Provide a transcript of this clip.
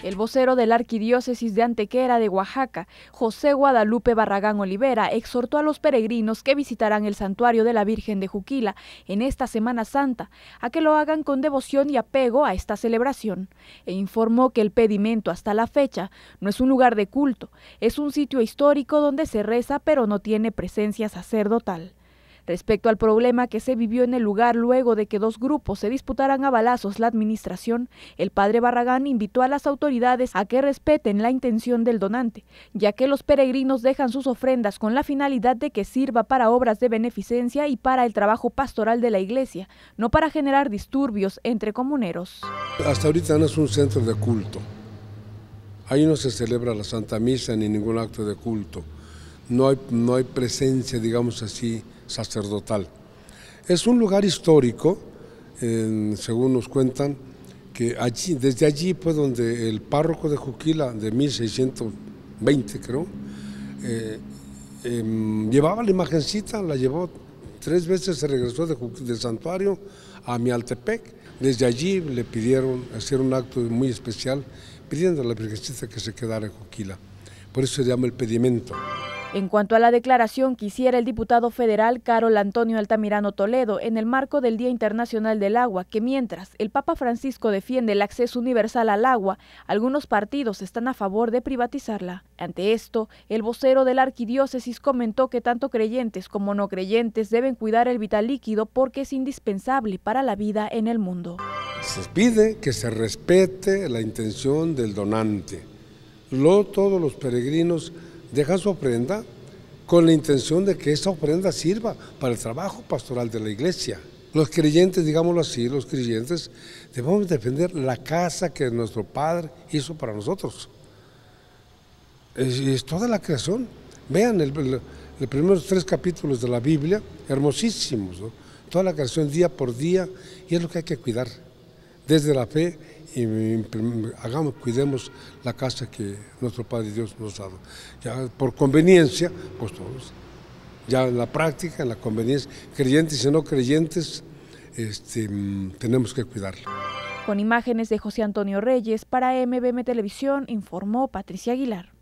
El vocero de la Arquidiócesis de Antequera de Oaxaca, José Guadalupe Barragán Olivera, exhortó a los peregrinos que visitarán el santuario de la Virgen de Juquila en esta Semana Santa a que lo hagan con devoción y apego a esta celebración, e informó que el pedimento hasta la fecha no es un lugar de culto, es un sitio histórico donde se reza pero no tiene presencia sacerdotal. Respecto al problema que se vivió en el lugar luego de que dos grupos se disputaran a balazos la administración, el padre Barragán invitó a las autoridades a que respeten la intención del donante, ya que los peregrinos dejan sus ofrendas con la finalidad de que sirva para obras de beneficencia y para el trabajo pastoral de la iglesia, no para generar disturbios entre comuneros. Hasta ahorita no es un centro de culto. Ahí no se celebra la Santa Misa ni ningún acto de culto no hay, presencia, digamos así, sacerdotal. Es un lugar histórico, según nos cuentan, que allí, desde allí fue donde el párroco de Juquila, de 1620 creo, eh, em, llevaba la imagencita, la llevó tres veces, se regresó del santuario a Mialtepec. Desde allí le pidieron, hacer un acto muy especial, pidiendo a la Virgencita que se quedara en Juquila. Por eso se llama el pedimento. En cuanto a la declaración que hiciera el diputado federal Carol Antonio Altamirano Toledo en el marco del Día Internacional del Agua, que mientras el Papa Francisco defiende el acceso universal al agua, algunos partidos están a favor de privatizarla. Ante esto, el vocero de la arquidiócesis comentó que tanto creyentes como no creyentes deben cuidar el vital líquido porque es indispensable para la vida en el mundo. Se pide que se respete la intención del donante. Lo, todos los peregrinos Deja su ofrenda con la intención de que esa ofrenda sirva para el trabajo pastoral de la iglesia. Los creyentes, digámoslo así, los creyentes, debemos defender la casa que nuestro Padre hizo para nosotros. Es, toda la creación. Vean los primeros tres capítulos de la Biblia, hermosísimos, toda la creación día por día, y es lo que hay que cuidar desde la fe y hagamos, cuidemos la casa que nuestro Padre Dios nos ha dado. Ya por conveniencia, pues todos. Ya en la práctica, en la conveniencia, creyentes y no creyentes, este, tenemos que cuidarla. Con imágenes de José Antonio Reyes, para MBM Televisión, informó Patricia Aguilar.